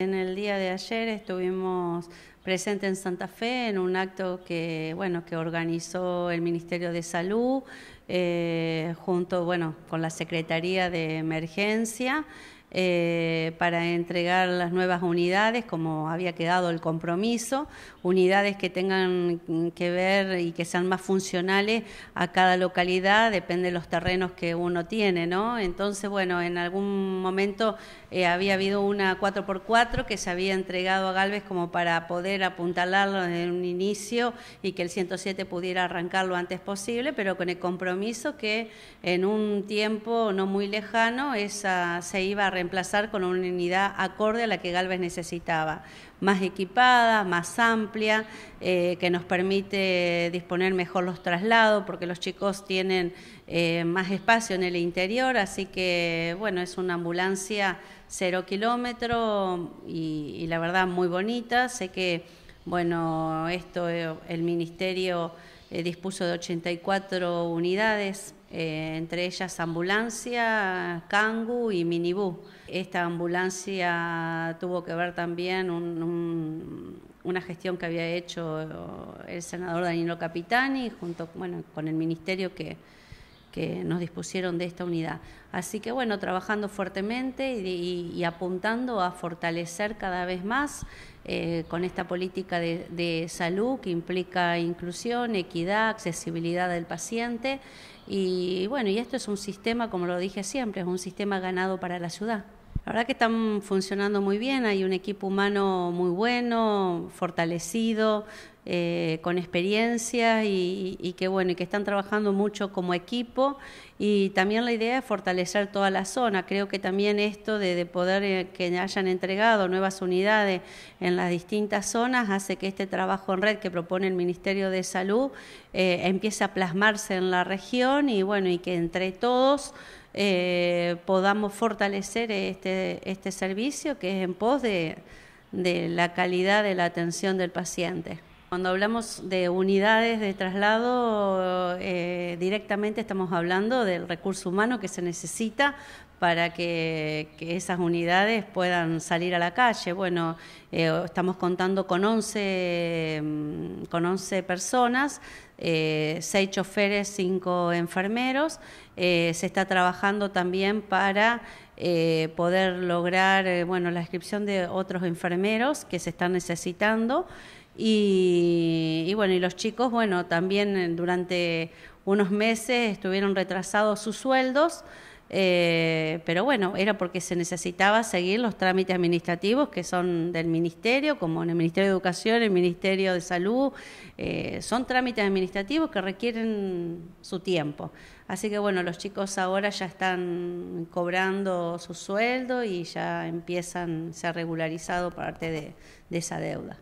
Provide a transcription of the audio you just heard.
En el día de ayer estuvimos presentes en Santa Fe en un acto que, bueno, que organizó el Ministerio de Salud eh, junto bueno, con la Secretaría de Emergencia eh, para entregar las nuevas unidades, como había quedado el compromiso, unidades que tengan que ver y que sean más funcionales a cada localidad, depende de los terrenos que uno tiene, ¿no? Entonces, bueno, en algún momento eh, había habido una 4x4 que se había entregado a Galvez como para poder apuntalarlo en un inicio y que el 107 pudiera arrancar lo antes posible, pero con el compromiso que en un tiempo no muy lejano esa se iba a reemplazar con una unidad acorde a la que Galvez necesitaba, más equipada, más amplia, eh, que nos permite disponer mejor los traslados, porque los chicos tienen eh, más espacio en el interior, así que bueno, es una ambulancia cero kilómetro y la verdad muy bonita. Sé que, bueno, esto eh, el ministerio... Eh, dispuso de 84 unidades, eh, entre ellas ambulancia, cangu y minibú. Esta ambulancia tuvo que ver también una gestión que había hecho el senador Danilo Capitani junto bueno, con el ministerio que que nos dispusieron de esta unidad. Así que bueno, trabajando fuertemente y, apuntando a fortalecer cada vez más eh, con esta política de, de, salud que implica inclusión, equidad, accesibilidad del paciente. Y bueno, y esto es un sistema, como lo dije siempre, es un sistema ganado para la ciudad. La verdad que están funcionando muy bien, hay un equipo humano muy bueno, fortalecido, eh, con experiencia y, que bueno y que están trabajando mucho como equipo y también la idea es fortalecer toda la zona creo que también esto de, poder eh, que hayan entregado nuevas unidades en las distintas zonas hace que este trabajo en red que propone el Ministerio de Salud eh, empiece a plasmarse en la región y bueno y que entre todos podamos fortalecer este, este servicio que es en pos de, de la calidad de la atención del paciente. Cuando hablamos de unidades de traslado, eh, directamente estamos hablando del recurso humano que se necesita para que, esas unidades puedan salir a la calle. Bueno, eh, estamos contando con 11, mm, con 11 personas, eh, 6 choferes, 5 enfermeros. Eh, se está trabajando también para poder lograr bueno, la inscripción de otros enfermeros que se están necesitando. Y, y, bueno, y los chicos, bueno, también eh, durante unos meses estuvieron retrasados sus sueldos, eh, pero bueno, era porque se necesitaba seguir los trámites administrativos que son del ministerio, como en el Ministerio de Educación, el Ministerio de Salud, eh, son trámites administrativos que requieren su tiempo. Así que bueno, los chicos ahora ya están cobrando su sueldo y ya empiezan, se ha regularizado parte de esa deuda.